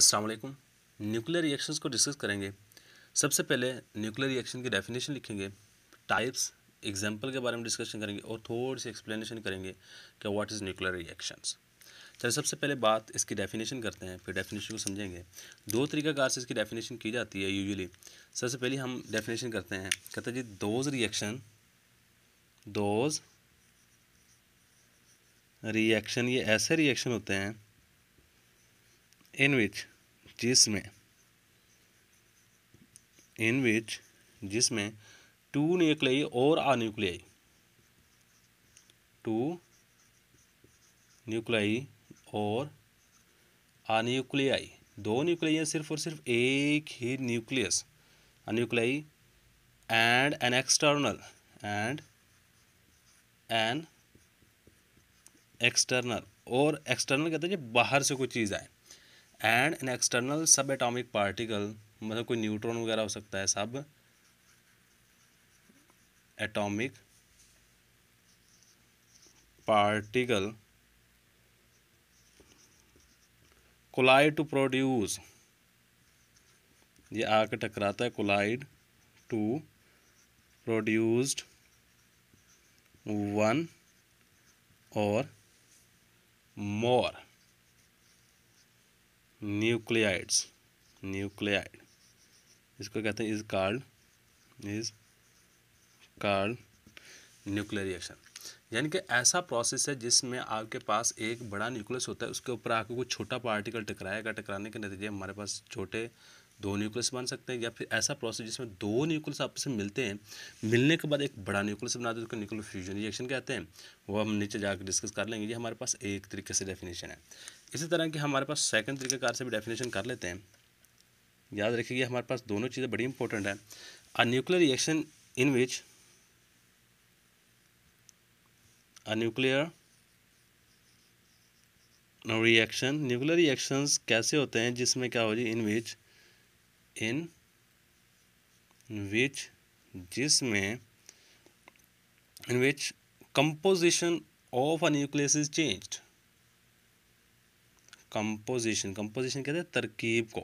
असलकुम nuclear reactions को discuss करेंगे सबसे पहले न्यूक्लियर रिएक्शन की डेफिनेशन लिखेंगे टाइप्स एग्जाम्पल के बारे में डिस्कशन करेंगे और थोड़ी सी एक्सप्लेनेशन करेंगे कि व्हाट इज़ न्यूक्लियर रिएक्शंस चलिए सबसे पहले बात इसकी डेफिनेशन करते हैं फिर डेफिनेशन को समझेंगे दो तरीक़ाकार से इसकी डेफिनेशन की जाती है यूजली सबसे पहले हम डेफिनेशन करते हैं कहते हैं जी दोज रिएक्शन दोज रिएक्शन ये ऐसे रिएक्शन होते हैं इन विच जिसमें इन विच जिसमें टू न्यूक्लियाई और आ न्यूक्लियाई टू न्यूक्लियाई और आ न्यूक्लियाई दो न्यूक्लिया सिर्फ और सिर्फ एक ही nucleus nuclei and an external and an external और एक्सटर्नल कहते हैं जब बाहर से कोई चीज़ आए and an external subatomic particle मतलब कोई न्यूट्रॉन वगैरह हो सकता है subatomic particle collide to produce ये आके टकराता है कोलाइड टू प्रोड्यूस्ड वन और मोर न्यूक्लियाइड्स न्यूक्लियाइड इसको कहते हैं is called is called nuclear reaction यानी कि ऐसा प्रोसेस है जिसमें आपके पास एक बड़ा न्यूक्लियस होता है उसके ऊपर आपको कुछ छोटा पार्टिकल टकराएगा टकराने के नतीजे हमारे पास छोटे दो न्यूक्लियस बन सकते हैं या फिर ऐसा प्रोसेस जिसमें दो न्यूक्लियस आपस में मिलते हैं मिलने के बाद एक बड़ा न्यूक्लियस बना देते हैं न्यूक्लियर फ्यूजन रिएक्शन कहते हैं वो हम नीचे जाकर डिस्कस कर लेंगे ये हमारे पास एक तरीके से डेफिनेशन है इसी तरह की हमारे पास सेकंड कार से भी डेफिनेशन कर लेते हैं याद रखिए हमारे पास दोनों चीज़ें बड़ी इंपॉर्टेंट है a nuclear reaction in which a nuclear reaction nuclear reactions कैसे होते हैं जिसमें क्या हो जी इन विच इन विच जिसमें in which composition of a nucleus is changed composition composition कहते हैं तरकीब को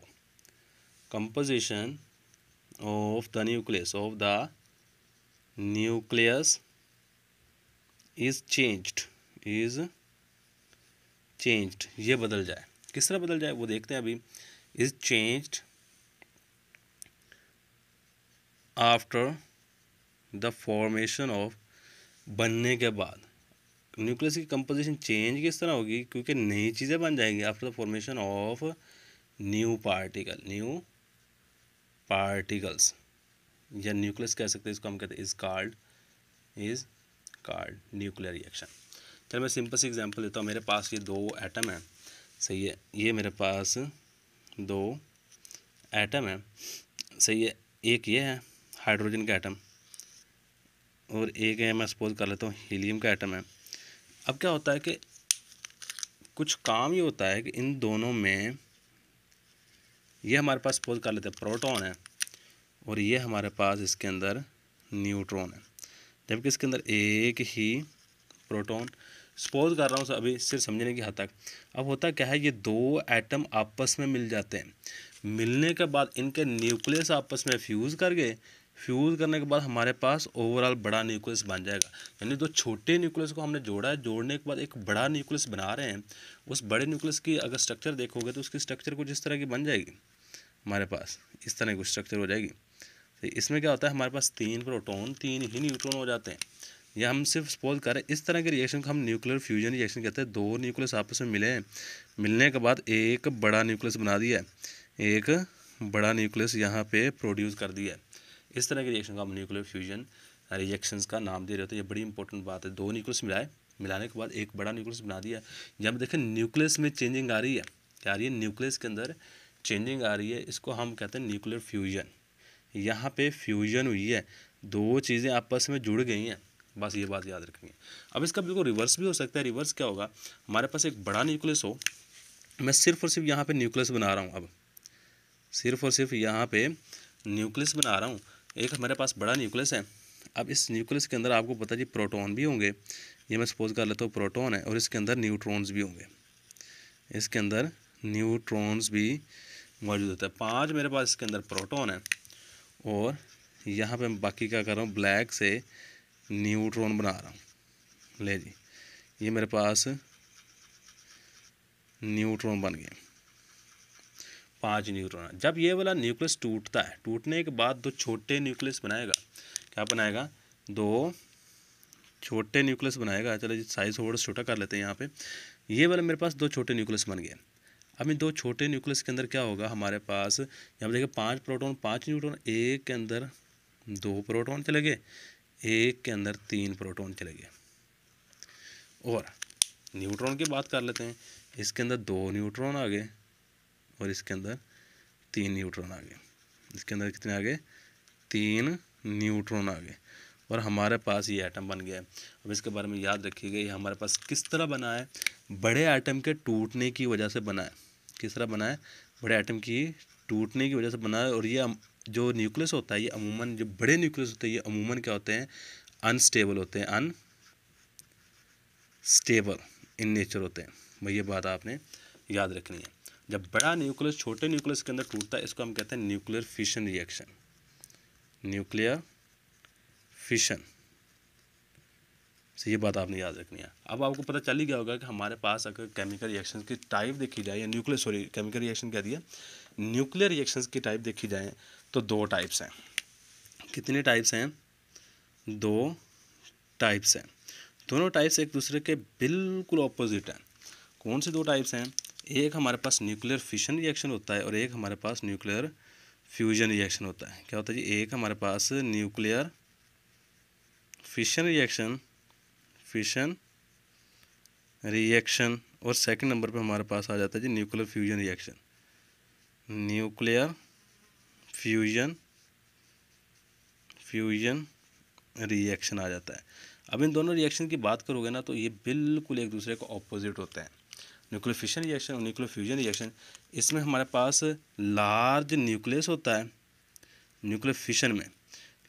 composition of the nucleus of the nucleus is changed is changed is बदल जाए किस तरह बदल जाए वो देखते हैं अभी is changed after the formation of बनने के बाद न्यूक्लियस की कंपोजिशन चेंज किस तरह होगी क्योंकि नई चीज़ें बन जाएंगी after the formation of new particle new particles या न्यूक्लियस कह सकते हैं इसको हम कहते हैं is called is called nuclear reaction चल मैं सिंपल सी एग्जांपल देता हूँ मेरे पास ये दो एटम हैं सही है ये मेरे पास दो एटम हैं सही है एक ये है हाइड्रोजन का आइटम और एक है मैं सपोज कर लेता हूँ हीलियम का आइटम है अब क्या होता है कि कुछ काम ये होता है कि इन दोनों में ये हमारे पास सपोज कर लेते हैं प्रोटोन है और ये हमारे पास इसके अंदर न्यूट्रॉन है जबकि इसके अंदर एक ही प्रोटोन सपोज कर रहा हूँ अभी सिर्फ समझने की हद तक अब होता क्या है ये दो एटम आपस में मिल जाते हैं मिलने के बाद इनके न्यूक्लियस आपस में फ्यूज़ कर गए फ्यूज़ करने के बाद हमारे पास ओवरऑल बड़ा न्यूक्लियस बन जाएगा यानी जो छोटे न्यूक्लियस को हमने जोड़ा है जोड़ने के बाद एक बड़ा न्यूक्लियस बना रहे हैं उस बड़े न्यूक्लियस की अगर स्ट्रक्चर देखोगे तो उसकी स्ट्रक्चर कुछ इस तरह की बन जाएगी हमारे पास इस तरह की स्ट्रक्चर हो जाएगी तो इसमें क्या होता है हमारे पास तीन प्रोटोन तीन ही न्यूट्रॉन हो जाते हैं या हम सिर्फ सपोज करें इस तरह के रिएक्शन को हम न्यूक्लियर फ्यूजन रिएक्शन कहते हैं दो न्यूक्लियस आपस में मिले हैं मिलने के बाद एक बड़ा न्यूक्लियस बना दिया है एक बड़ा न्यूक्लियस यहाँ पे प्रोड्यूस कर दिया है इस तरह के रिएक्शन को हम न्यूक्लियर फ्यूजन रिएक्शंस का नाम दे रहे होते हैं ये बड़ी इंपॉर्टेंट बात है दो न्यूक्लियस मिलाए मिलाने के बाद एक बड़ा न्यूक्लियस बना दिया जब देखें न्यूक्लियस में चेंजिंग आ रही है क्या आ रही है न्यूक्लियस के अंदर चेंजिंग आ रही है इसको हम कहते हैं न्यूक्लियर फ्यूजन यहाँ पे फ्यूजन हुई है दो चीज़ें आपस में जुड़ गई हैं बस ये बात याद रखेंगे अब इसका बिल्कुल रिवर्स भी हो सकता है रिवर्स क्या होगा हमारे पास एक बड़ा न्यूक्लियस हो मैं सिर्फ और सिर्फ यहाँ पे न्यूक्लियस बना रहा हूँ अब सिर्फ और सिर्फ यहाँ पे न्यूक्लियस बना रहा हूँ एक हमारे पास बड़ा न्यूक्लियस है अब इस न्यूक्लियस के अंदर आपको पता जी प्रोटॉन भी होंगे ये मैं सपोज कर लेता हूँ प्रोटॉन है और इसके अंदर न्यूट्रॉन्स भी होंगे इसके अंदर न्यूट्रॉन्स भी मौजूद होता है पाँच मेरे पास इसके अंदर प्रोटोन है और यहाँ पे मैं बाकी क्या कर रहा हूँ ब्लैक से न्यूट्रॉन बना रहा हूँ ले जी ये मेरे पास न्यूट्रॉन बन गया पाँच न्यूट्रॉन जब ये वाला न्यूक्लियस टूटता है टूटने के बाद दो छोटे न्यूक्लियस बनाएगा क्या बनाएगा दो छोटे न्यूक्लियस बनाएगा चलो साइज़ थोड़ा छोटा कर लेते हैं यहाँ पे ये वाला मेरे पास दो छोटे न्यूक्लियस बन गए अब इन दो छोटे न्यूक्लियस के अंदर क्या होगा हमारे पास यहाँ पर देखिए पाँच प्रोटोन पाँच न्यूट्रॉन एक के अंदर दो प्रोटोन चले गए एक के अंदर तीन प्रोटोन चले गए और न्यूट्रॉन की बात कर लेते हैं इसके अंदर दो न्यूट्रॉन आ गए और इसके अंदर तीन न्यूट्रॉन आ गए इसके अंदर कितने आ गए तीन न्यूट्रॉन आ गए और हमारे पास ये आइटम बन गया है अब इसके बारे में याद रखिएगा ये हमारे पास किस तरह बना है बड़े आइटम के टूटने की वजह से बना है किस तरह बना है बड़े आइटम की टूटने की वजह से बना है और ये जो न्यूक्लियस होता है ये अमूमन जो बड़े न्यूक्लियस होते हैं ये अमूमन क्या होते हैं अनस्टेबल होते हैं अन स्टेबल इन नेचर होते हैं भाई ये बात आपने याद रखनी है जब बड़ा न्यूक्लियस छोटे न्यूक्लियस के अंदर टूटता है इसको हम कहते हैं nuclear fission reaction nuclear fission ये बात आपने याद रखनी है अब आपको पता चल ही गया होगा कि हमारे पास अगर केमिकल रिएक्शन की टाइप देखी जाए या न्यूक्लियर सॉरी केमिकल रिएक्शन कह दिया न्यूक्लियर रिएक्शन की टाइप देखी जाए तो दो टाइप्स हैं कितने टाइप्स हैं दो टाइप्स हैं दोनों टाइप्स एक दूसरे के बिल्कुल अपोजिट हैं कौन से दो टाइप्स हैं एक हमारे पास न्यूक्लियर फिशन रिएक्शन होता है और एक हमारे पास न्यूक्लियर फ्यूजन रिएक्शन होता है क्या होता है जी एक हमारे पास nuclear fission reaction fission reaction और सेकंड नंबर पे हमारे पास आ जाता है जी nuclear fusion reaction nuclear fusion fusion reaction आ जाता है अब इन दोनों रिएक्शन की बात करोगे ना तो ये बिल्कुल एक दूसरे को ऑपोजिट होते हैं न्यूक्लोफिशन रिएक्शन और न्यूक्लोफ्यूजन रिएक्शन इसमें हमारे पास लार्ज न्यूक्लियस होता है न्यूक्लोफिशन में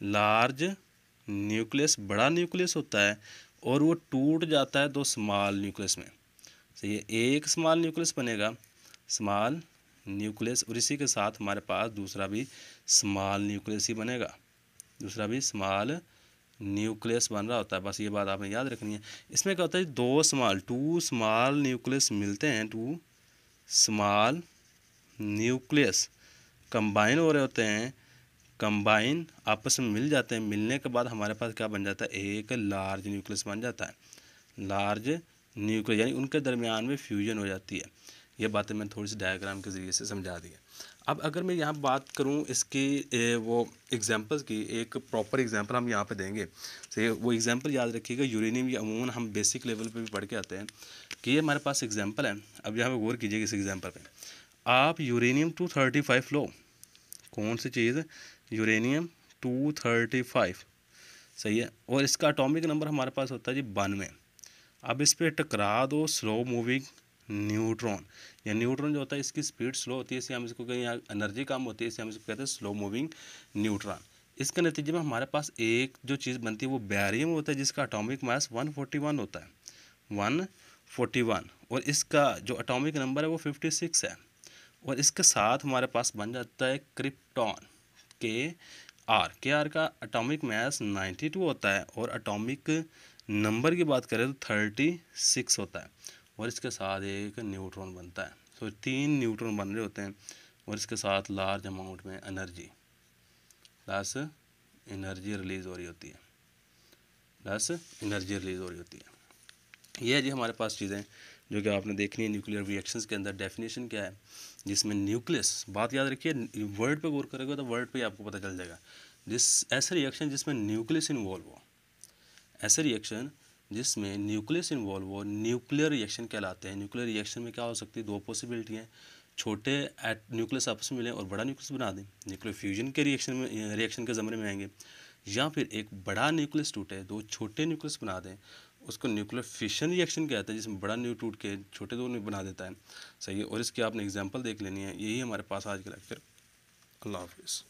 लार्ज न्यूक्लियस बड़ा न्यूक्लियस होता है और वो टूट जाता है दो स्मॉल न्यूक्लियस में तो ये एक स्मॉल न्यूक्लियस बनेगा स्मॉल न्यूक्लियस और इसी के साथ हमारे पास दूसरा भी स्मॉल न्यूक्लियस ही बनेगा दूसरा भी स्मॉल न्यूक्लियस बन रहा होता है बस ये बात आपने याद रखनी है इसमें क्या होता है दो स्मॉल टू स्मॉल न्यूक्लियस मिलते हैं टू स्मॉल न्यूक्लियस कंबाइन हो रहे होते हैं कंबाइन आपस में मिल जाते हैं मिलने के बाद हमारे पास क्या बन जाता है एक लार्ज न्यूक्लियस बन जाता है लार्ज न्यूक्लियस यानी उनके दरमियान में फ्यूजन हो जाती है ये बातें मैंने थोड़ी सी डायग्राम के ज़रिए से समझा दी है अब अगर मैं यहाँ बात करूँ इसकी ए, वो एग्जांपल्स की एक प्रॉपर एग्जांपल हम यहाँ पे देंगे से तो वो एग्जांपल याद रखिएगा यूरेनियम या अमूमन हम बेसिक लेवल पे भी पढ़ के आते हैं कि ये हमारे पास एग्जांपल है अब यहाँ पे गौर कीजिएगा इस एग्जांपल पे आप यूरेनियम टू थर्टी फाइव लो कौन सी चीज़ यूरेनियम टू थर्टी फाइव सही है और इसका अटोमिक नंबर हमारे पास होता है जी बानवे अब इस पर टकरा दो स्लो मूविंग न्यूट्रॉन या न्यूट्रॉन जो होता है इसकी स्पीड स्लो होती है इसलिए हम इसको कहीं एनर्जी कम होती है इसलिए हम इसको कहते हैं स्लो मूविंग न्यूट्रॉन इसके नतीजे में हमारे पास एक जो चीज़ बनती है वो बैरियम होता है जिसका अटोमिक मास वन होता है वन फोर्टी वन और इसका जो अटोमिक नंबर है वो फिफ्टी सिक्स है और इसके साथ हमारे पास बन जाता है क्रिप्टॉन के आर के आर का अटोमिक मास टू होता है और अटोमिक नंबर की बात करें तो थर्टी सिक्स होता है और इसके साथ एक न्यूट्रॉन बनता है सो तो so, तीन न्यूट्रॉन बन रहे होते हैं और इसके साथ लार्ज अमाउंट में एनर्जी प्लस एनर्जी रिलीज़ हो रही होती है प्लस एनर्जी रिलीज़ हो रही होती है यह जी हमारे पास चीज़ें जो कि आपने देखनी है न्यूक्लियर रिएक्शंस के अंदर डेफिनेशन क्या है जिसमें न्यूक्लियस बात याद रखिए वर्ड पे गौर करेगा तो वर्ड पे आपको पता चल जाएगा जिस ऐसे रिएक्शन जिसमें न्यूक्लियस इन्वॉल्व हो ऐसे रिएक्शन जिसमें न्यूक्लियस इन्वॉल्व हो न्यूक्लियर रिएक्शन कहलाते हैं न्यूक्लियर रिएक्शन में क्या हो सकती है दो पॉसिबिलिटी हैं छोटे एट न्यूक्लियस आपस में मिलें और बड़ा न्यूक्लियस बना दें न्यूक्लियर फ्यूजन के रिएक्शन में रिएक्शन के ज़मरे में आएंगे या फिर एक बड़ा न्यूक्लियस टूटे दो छोटे न्यूक्लियस बना दें उसको न्यूक्लियर फिशन रिएक्शन कहते हैं जिसमें बड़ा न्यू टूट के छोटे दो न्यू बना देता है सही है और इसकी आपने एग्जाम्पल देख लेनी है यही हमारे पास आज का लेक्चर अल्लाह हाफिज़